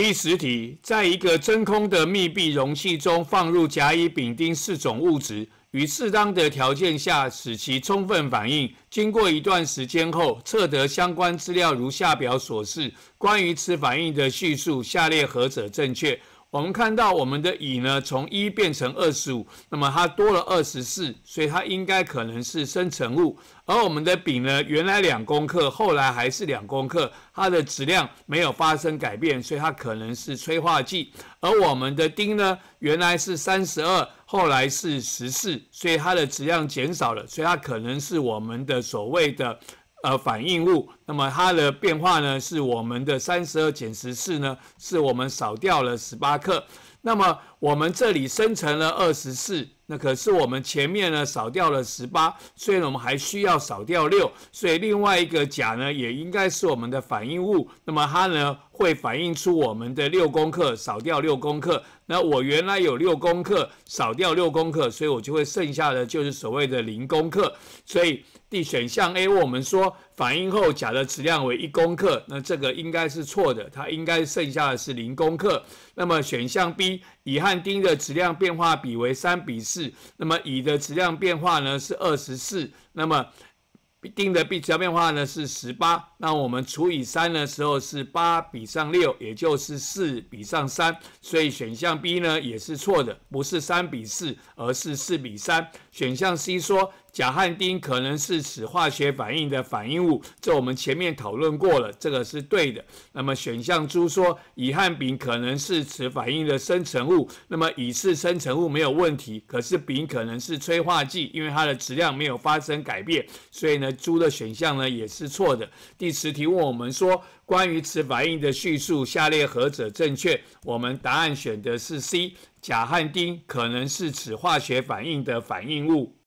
第十题，在一个真空的密闭容器中放入甲、乙、丙、丁四种物质，于适当的条件下使其充分反应。经过一段时间后，测得相关资料如下表所示。关于此反应的叙述，下列何者正确？我们看到我们的乙呢，从一变成二十五，那么它多了二十四，所以它应该可能是生成物。而我们的丙呢，原来两公克，后来还是两公克，它的质量没有发生改变，所以它可能是催化剂。而我们的丁呢，原来是三十二，后来是十四，所以它的质量减少了，所以它可能是我们的所谓的。呃，反应物，那么它的变化呢？是我们的三十二减十四呢，是我们少掉了十八克。那么我们这里生成了二十四，那可是我们前面呢少掉了十八，所以呢我们还需要少掉六，所以另外一个甲呢也应该是我们的反应物，那么它呢会反映出我们的六公克，少掉六公克，那我原来有六公克，少掉六公克，所以我就会剩下的就是所谓的零公克。所以 D 选项 A，我们说反应后甲的质量为一公克，那这个应该是错的，它应该剩下的是零公克。那么选项 B。乙和丁的质量变化比为三比四，那么乙的质量变化呢是二十四，那么丁的质量变化呢是十八，那我们除以三的时候是八比上六，也就是四比上三，所以选项 B 呢也是错的，不是三比四，而是四比三。选项 C 说。甲和丁可能是此化学反应的反应物，这我们前面讨论过了，这个是对的。那么选项猪说乙和丙可能是此反应的生成物，那么乙是生成物没有问题，可是丙可能是催化剂，因为它的质量没有发生改变，所以呢猪的选项呢也是错的。第十题问我们说关于此反应的叙述，下列何者正确？我们答案选的是 C，甲和丁可能是此化学反应的反应物。